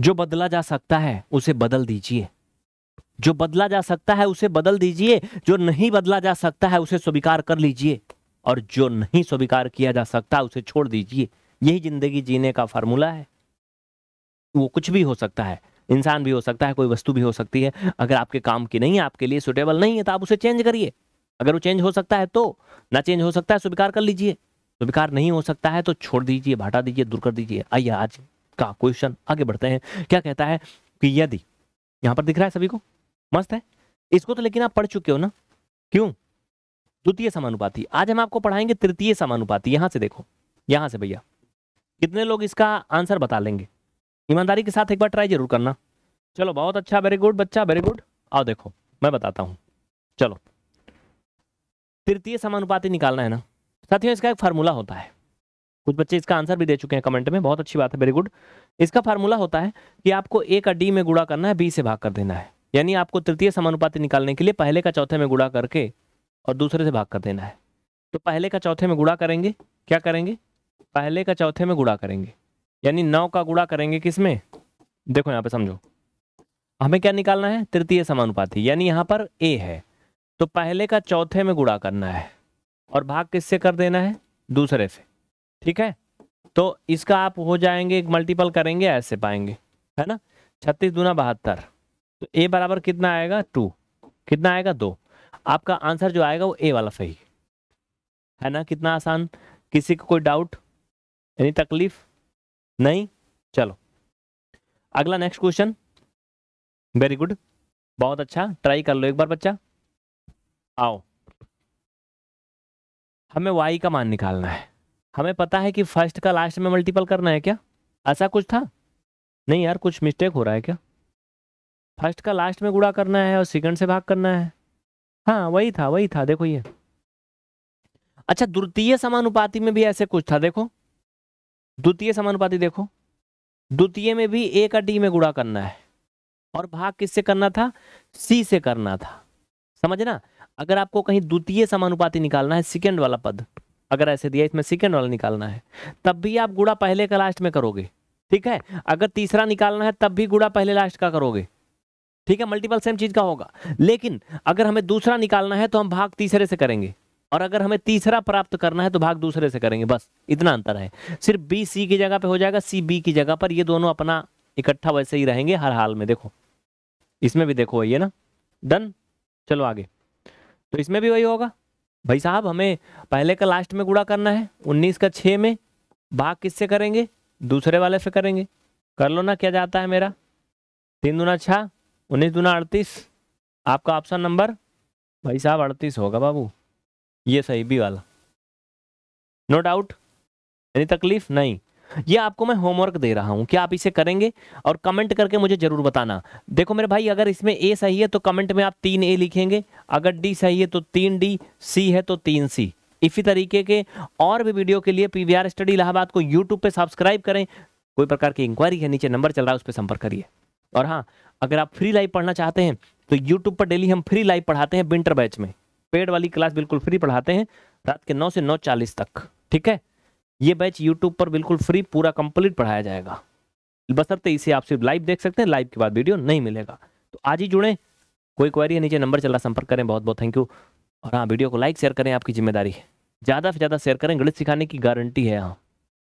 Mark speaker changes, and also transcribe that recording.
Speaker 1: जो बदला जा सकता है उसे बदल दीजिए जो बदला जा सकता है उसे बदल दीजिए जो नहीं बदला जा सकता है उसे स्वीकार कर लीजिए और जो नहीं स्वीकार किया जा सकता उसे छोड़ दीजिए यही जिंदगी जीने का फार्मूला है वो कुछ भी हो सकता है इंसान भी हो सकता है कोई वस्तु भी हो सकती है अगर आपके काम की नहीं है आपके लिए सुटेबल नहीं है तो आप उसे चेंज करिए अगर वो चेंज हो सकता है तो ना चेंज हो सकता है स्वीकार कर लीजिए स्वीकार नहीं हो सकता है तो छोड़ दीजिए भाटा दीजिए दूर कर दीजिए आइए आज का क्वेश्चन आगे बढ़ते हैं क्या कहता है कि यदि यहां पर दिख रहा है सभी को मस्त है इसको तो लेकिन आप पढ़ चुके हो ना क्यों द्वितीय समानुपाती आज हम आपको पढ़ाएंगे तृतीय समानुपाती यहां से देखो यहां से भैया कितने लोग इसका आंसर बता लेंगे ईमानदारी के साथ एक बार ट्राई जरूर करना चलो बहुत अच्छा वेरी गुड बच्चा वेरी गुड आओ देखो मैं बताता हूं चलो तृतीय समानुपाती निकालना है ना साथियों इसका एक फार्मूला होता है कुछ बच्चे इसका आंसर भी दे चुके हैं कमेंट में बहुत अच्छी बात है वेरी गुड इसका फार्मूला होता है कि आपको ए का डी में गुड़ा करना है बी से भाग कर देना है यानी आपको तृतीय समानुपाति निकालने के लिए पहले का चौथे में गुड़ा करके और दूसरे से भाग कर देना है तो पहले का चौथे में गुड़ा करेंगे क्या करेंगे पहले का चौथे में गुड़ा करेंगे यानी नौ का गुड़ा करेंगे किस में देखो यहाँ पे समझो हमें क्या निकालना है तृतीय समानुपाति यानी यहाँ पर ए है तो पहले का चौथे में गुड़ा करना है और भाग किससे कर देना है दूसरे से ठीक है तो इसका आप हो जाएंगे मल्टीपल करेंगे ऐसे पाएंगे है ना छत्तीस दूना बहत्तर तो ए बराबर कितना आएगा टू कितना आएगा दो आपका आंसर जो आएगा वो ए वाला सही है ना कितना आसान किसी को कोई डाउट यानी तकलीफ नहीं चलो अगला नेक्स्ट क्वेश्चन वेरी गुड बहुत अच्छा ट्राई कर लो एक बार बच्चा आओ हमें वाई का मान निकालना है हमें पता है कि फर्स्ट का लास्ट में मल्टीपल करना है क्या ऐसा कुछ था नहीं यार कुछ मिस्टेक हो रहा है क्या फर्स्ट का लास्ट में गुड़ा करना है और सेकंड से भाग करना है हाँ वही था वही था देखो ये अच्छा द्वितीय समानुपाति में भी ऐसे कुछ था देखो द्वितीय समानुपाति देखो द्वितीय में भी ए का डी में गुड़ा करना है और भाग किससे करना था सी से करना था समझना अगर आपको कहीं द्वितीय समानुपाति निकालना है सेकेंड वाला पद अगर ऐसे दिया इसमें सेकेंड वाला निकालना है तब भी आप गुड़ा पहले का लास्ट में करोगे ठीक है अगर तीसरा निकालना है तब भी गुड़ा पहले लास्ट का करोगे ठीक है मल्टीपल सेम चीज का होगा लेकिन अगर हमें दूसरा निकालना है तो हम भाग तीसरे से करेंगे और अगर हमें तीसरा प्राप्त करना है तो भाग दूसरे से करेंगे बस इतना अंतर है सिर्फ बी सी की जगह पे हो जाएगा सी बी की जगह पर ये दोनों अपना इकट्ठा वैसे ही रहेंगे हर हाल में देखो इसमें भी देखो ये ना डन चलो आगे तो इसमें भी वही होगा भाई साहब हमें पहले का लास्ट में गुड़ा करना है उन्नीस का छः में भाग किससे करेंगे दूसरे वाले से करेंगे कर लो ना क्या जाता है मेरा तीन दुना छः उन्नीस दुना अड़तीस आपका ऑप्शन नंबर भाई साहब अड़तीस होगा बाबू ये सही बी वाला नो डाउट यानी तकलीफ नहीं ये आपको मैं होमवर्क दे रहा हूँ क्या आप इसे करेंगे और कमेंट करके मुझे ज़रूर बताना देखो मेरे भाई अगर इसमें ए सही है तो कमेंट में आप तीन ए लिखेंगे अगर डी सही है तो तीन डी सी है तो तीन सी इसी तरीके के और भी वीडियो के लिए आर स्टडी इलाहाबाद को यूट्यूब पर सब्सक्राइब करें कोई प्रकार की इंक्वायरी है नीचे नंबर चल रहा है उस पर संपर्क करिए और हाँ अगर आप फ्री लाइव पढ़ना चाहते हैं तो यूट्यूब पर डेली हम फ्री लाइव पढ़ाते हैं विंटर बैच में पेड वाली क्लास बिल्कुल फ्री पढ़ाते हैं रात के नौ से नौ चालीस तक ठीक है ये बैच यूट्यूब पर बिल्कुल फ्री पूरा कंप्लीट पढ़ाया जाएगा बसरते इसे आप सिर्फ लाइव देख सकते हैं लाइव के बाद वीडियो नहीं मिलेगा तो आज ही जुड़ें कोई क्वारी है नीचे नंबर चला संपर्क करें बहुत बहुत थैंक यू और हाँ वीडियो को लाइक शेयर करें आपकी जिम्मेदारी है ज़्यादा से ज़्यादा शेयर करें गणित सिखाने की गारंटी है यहाँ